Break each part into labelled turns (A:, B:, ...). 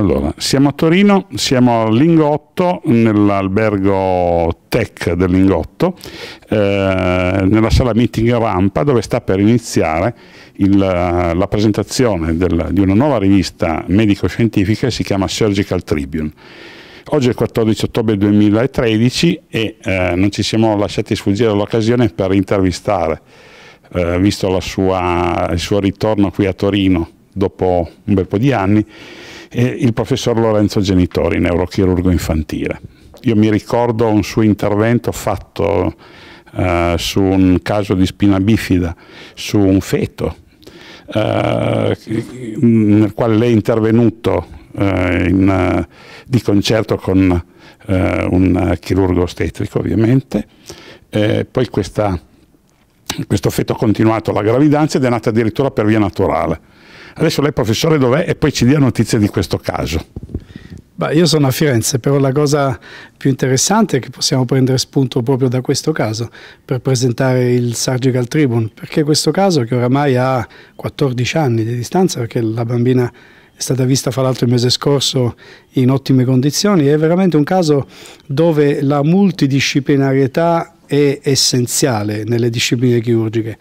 A: Allora, siamo a Torino, siamo a Lingotto, nell'albergo tech del Lingotto, eh, nella sala meeting rampa dove sta per iniziare il, la presentazione del, di una nuova rivista medico-scientifica che si chiama Surgical Tribune. Oggi è il 14 ottobre 2013 e eh, non ci siamo lasciati sfuggire l'occasione per intervistare, eh, visto sua, il suo ritorno qui a Torino dopo un bel po' di anni, e il professor Lorenzo Genitori, neurochirurgo infantile. Io mi ricordo un suo intervento fatto eh, su un caso di spina bifida, su un feto, eh, nel quale lei è intervenuto eh, in, di concerto con eh, un chirurgo ostetrico ovviamente. Eh, poi questa questo feto ha continuato la gravidanza ed è nata addirittura per via naturale. Adesso lei professore dov'è e poi ci dia notizie di questo caso. Beh, io sono a
B: Firenze, però la cosa più interessante è che possiamo prendere spunto proprio da questo caso per presentare il Surgical Tribune, perché questo caso che oramai ha 14 anni di distanza, perché la bambina è stata vista fra l'altro il mese scorso in ottime condizioni, è veramente un caso dove la multidisciplinarietà è essenziale nelle discipline chirurgiche.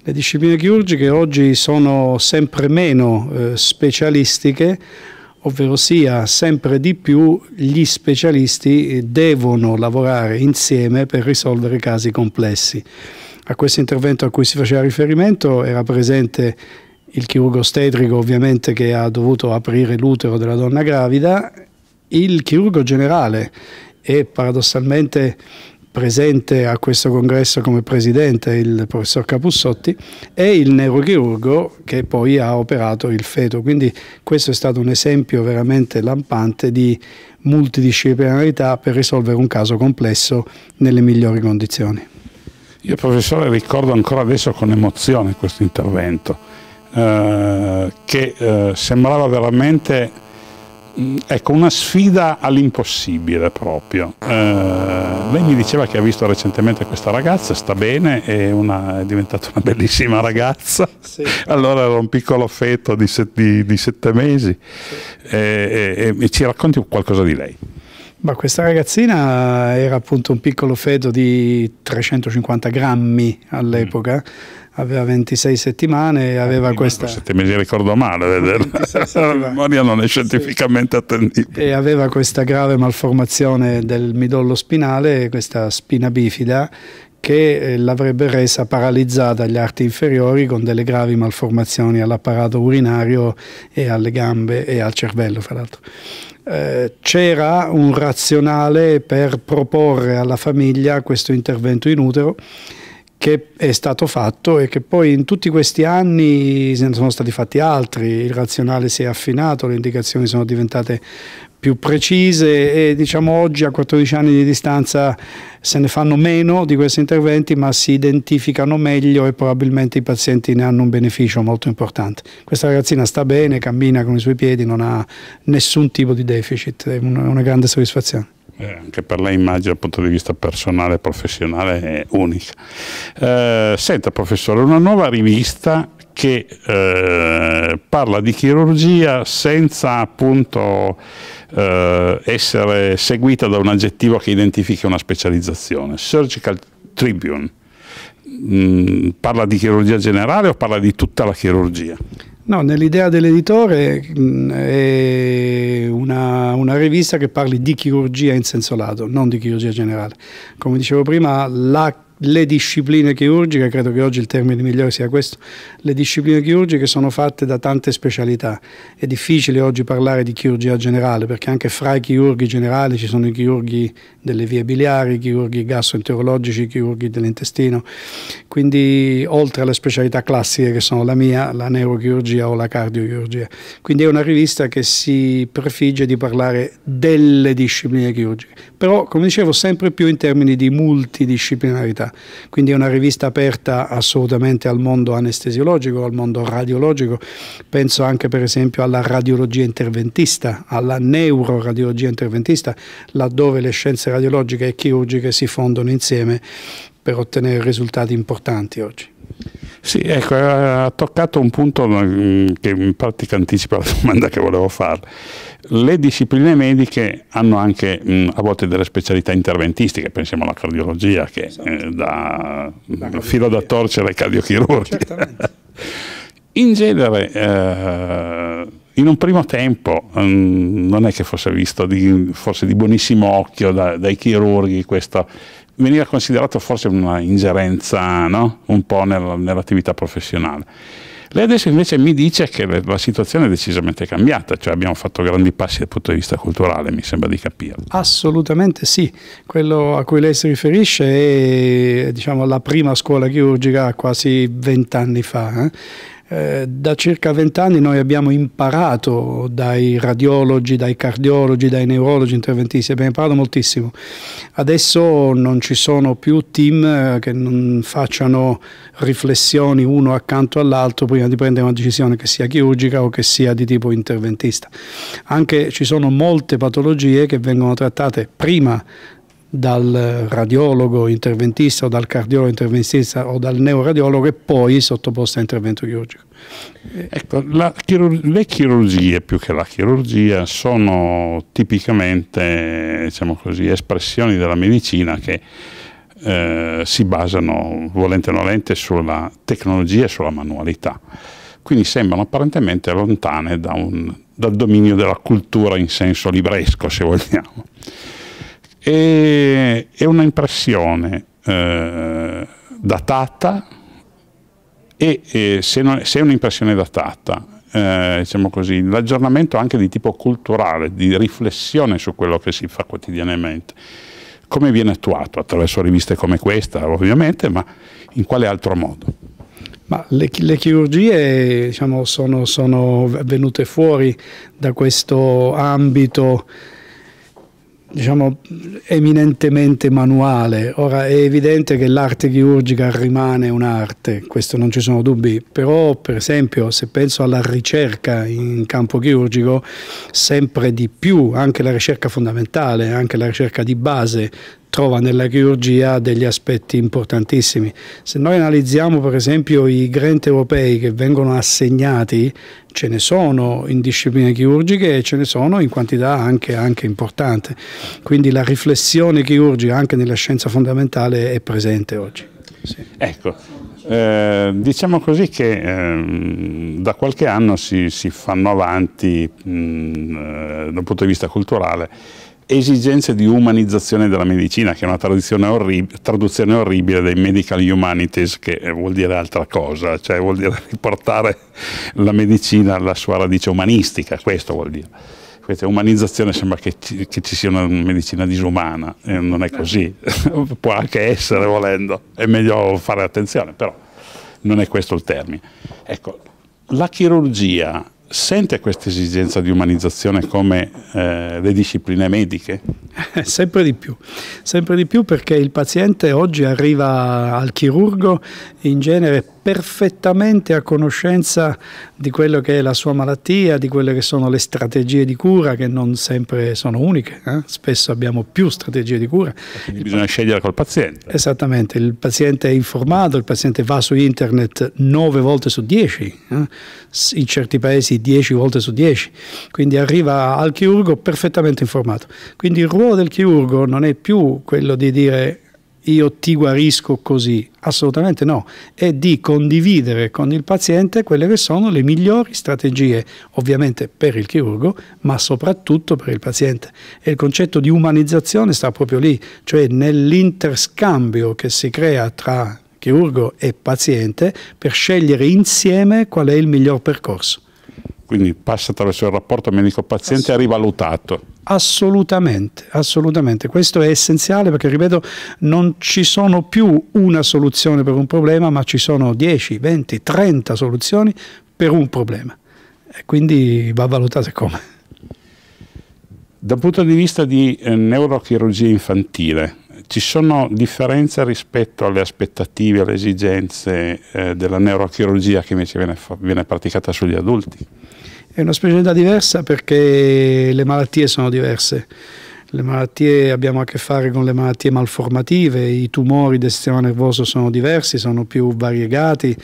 B: Le discipline chirurgiche oggi sono sempre meno eh, specialistiche, ovvero sia sempre di più gli specialisti devono lavorare insieme per risolvere casi complessi. A questo intervento a cui si faceva riferimento era presente il chirurgo ostetrico ovviamente che ha dovuto aprire l'utero della donna gravida, il chirurgo generale e paradossalmente presente a questo congresso come presidente il professor Capussotti e il neurochirurgo che poi ha operato il feto. Quindi questo è stato un esempio veramente lampante di multidisciplinarità per risolvere un caso complesso nelle migliori condizioni.
A: Io professore ricordo ancora adesso con emozione questo intervento eh, che eh, sembrava veramente Mm, ecco, una sfida all'impossibile proprio. Eh, lei mi diceva che ha visto recentemente questa ragazza, sta bene, è, una, è diventata una bellissima ragazza. Sì. Allora era un piccolo feto di, set, di, di sette mesi. Sì. Eh, eh, eh ci racconti qualcosa di lei?
B: Ma questa ragazzina era appunto un piccolo feto di 350 grammi all'epoca. Mm aveva 26 settimane e aveva questa... Sette
A: mesi ricordo male, la memoria non è scientificamente sì. attendibile.
B: E aveva questa grave malformazione del midollo spinale, questa spina bifida, che eh, l'avrebbe resa paralizzata agli arti inferiori con delle gravi malformazioni all'apparato urinario e alle gambe e al cervello, fra l'altro. Eh, c'era un razionale per proporre alla famiglia questo intervento in utero che è stato fatto e che poi in tutti questi anni se ne sono stati fatti altri, il razionale si è affinato, le indicazioni sono diventate più precise e diciamo oggi a 14 anni di distanza se ne fanno meno di questi interventi ma si identificano meglio e probabilmente i pazienti ne hanno un beneficio molto importante. Questa ragazzina sta bene, cammina con i suoi piedi, non ha nessun tipo di deficit, è una grande
A: soddisfazione eh, anche per lei immagino dal punto di vista personale e professionale è unica. Eh, senta professore, una nuova rivista che eh, parla di chirurgia senza appunto eh, essere seguita da un aggettivo che identifichi una specializzazione, Surgical Tribune. Mm, parla di chirurgia generale o parla di tutta la chirurgia?
B: No, nell'idea dell'editore mh, mm, è una, una, rivista che parli di chirurgia in senso lato, non di chirurgia generale. Come dicevo prima, la le discipline chirurgiche, credo che oggi il termine migliore sia questo, le discipline chirurgiche sono fatte da tante specialità. È difficile oggi parlare di chirurgia generale perché anche fra i chirurghi generali ci sono i chirurghi delle vie biliari, i chirurghi gastroenterologici, i chirurghi dell'intestino. Quindi oltre alle specialità classiche che sono la mia, la neurochirurgia o la cardiochirurgia. Quindi è una rivista che si prefigge di parlare delle discipline chirurgiche, però come dicevo sempre più in termini di multidisciplinarità quindi è una rivista aperta assolutamente al mondo anestesiologico, al mondo radiologico, penso anche per esempio alla radiologia interventista, alla neuroradiologia interventista, laddove le scienze radiologiche e chirurgiche si fondono insieme per ottenere risultati importanti oggi.
A: Sì, ecco, ha toccato un punto mm, che in pratica anticipa la domanda che volevo fare. Le discipline mediche hanno anche mm, a volte delle specialità interventistiche, pensiamo alla cardiologia che esatto. Eh, da mm, filo da torcere ai cardiochirurghi. in genere, eh, in un primo tempo, non è che fosse visto di, forse di buonissimo occhio da, dai chirurghi questo veniva considerato forse una ingerenza no? un po' nel, nell'attività professionale. Lei adesso invece mi dice che la situazione è decisamente cambiata, cioè abbiamo fatto grandi passi dal punto di vista culturale, mi sembra di capire.
B: Assolutamente sì, quello a cui lei si riferisce è diciamo, la prima scuola chirurgica quasi vent'anni fa. Eh? Eh, da circa vent'anni noi abbiamo imparato dai radiologi, dai cardiologi, dai neurologi interventisti, abbiamo imparato moltissimo. Adesso non ci sono più team eh, che non facciano riflessioni uno accanto all'altro prima di prendere una decisione che sia chirurgica o che sia di tipo interventista. Anche ci sono molte patologie che vengono trattate prima dal radiologo interventista o dal cardiologo interventista o dal neuroradiologo e poi sottoposta a intervento chirurgico.
A: Ecco, chirur le chirurgie più che la chirurgia sono tipicamente diciamo così, espressioni della medicina che eh, si basano volente o nolente sulla tecnologia e sulla manualità, quindi sembrano apparentemente lontane da un, dal dominio della cultura in senso libresco se vogliamo. E, è un'impressione eh, datata e, e se, non, se, è un'impressione datata, eh, diciamo così, l'aggiornamento anche di tipo culturale, di riflessione su quello che si fa quotidianamente come viene attuato attraverso riviste come questa ovviamente, ma in quale altro modo?
B: Le, le, chirurgie diciamo, sono, sono venute fuori da questo ambito diciamo, eminentemente manuale. Ora è evidente che l'arte chirurgica rimane un'arte, questo non ci sono dubbi, però per esempio se penso alla ricerca in campo chirurgico, sempre di più anche la ricerca fondamentale, anche la ricerca di base trova nella chirurgia degli aspetti importantissimi. Se noi analizziamo per esempio i grant europei che vengono assegnati, ce ne sono in discipline chirurgiche e ce ne sono in quantità anche, anche importante. Quindi la riflessione chirurgica anche nella scienza fondamentale è presente oggi.
A: Sì. Ecco, eh, diciamo così che eh, da qualche anno si, si fanno avanti mh, eh, dal punto di vista culturale esigenze di umanizzazione della medicina, che è una orrib traduzione orribile dei medical humanities, che eh, vuol dire altra cosa, cioè vuol dire riportare la medicina alla sua radice umanistica, questo vuol dire. Questa umanizzazione sembra che ci, che ci sia una medicina disumana, eh, non è così, può anche essere volendo, è meglio fare attenzione, però non è questo il termine. Ecco, la chirurgia sente questa esigenza di umanizzazione come eh, le discipline mediche?
B: sempre di più, sempre di più perché il paziente oggi arriva al chirurgo in genere perfettamente a conoscenza di quello che è la sua malattia, di quelle che sono le strategie di cura che non sempre sono uniche, eh? spesso abbiamo più strategie di cura.
A: Quindi il bisogna scegliere col
B: paziente. Esattamente, il paziente è informato, il paziente va su internet 9 volte su 10, eh? in certi paesi 10 volte su 10, quindi arriva al chirurgo perfettamente informato. Quindi il ruolo lavoro del chirurgo non è più quello di dire io ti guarisco così, assolutamente no, è di condividere con il paziente quelle che sono le migliori strategie, ovviamente per il chirurgo, ma soprattutto per il paziente. E il concetto di umanizzazione sta proprio lì, cioè nell'interscambio che si crea tra chirurgo e paziente per scegliere insieme qual è il miglior percorso.
A: Quindi passa attraverso il rapporto medico-paziente e rivalutato.
B: Assolutamente, assolutamente. Questo è essenziale perché, ripeto, non ci sono più una soluzione per un problema, ma ci sono 10, 20, 30 soluzioni per un problema. E quindi va valutato come.
A: Dal punto di vista di eh, neurochirurgia infantile, ci sono differenze rispetto alle aspettative, alle esigenze eh, della neurochirurgia che invece viene, viene praticata sugli adulti?
B: È una specialità diversa perché le malattie sono diverse. Malattie, abbiamo a che fare con le malattie malformative, i tumori del sistema nervoso sono diversi, sono più variegati,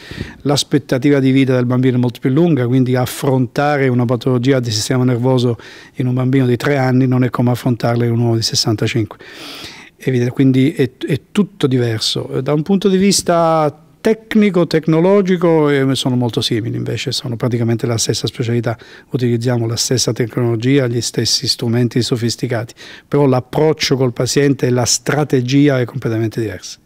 B: l'aspettativa di vita del bambino è molto più lunga, quindi affrontare una patologia del sistema nervoso in un bambino di 3 anni non è come affrontarla in un uomo di 65. Quindi è, è tutto diverso. Da un punto di vista tecnico, tecnologico eh, sono molto simili invece, sono praticamente la stessa specialità, utilizziamo la stessa tecnologia, gli stessi strumenti sofisticati, però l'approccio col paziente e la strategia è completamente diversa.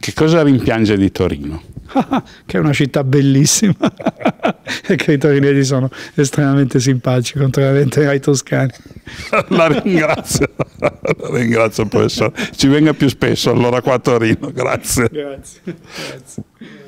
A: Che cosa rimpiange di Torino? Ah,
B: ah, che è una città bellissima e che i torinesi sono estremamente simpatici, contrariamente ai toscani.
A: la ringrazio, la ringrazio professore. Ci venga più spesso allora qua a Torino, grazie. grazie. grazie.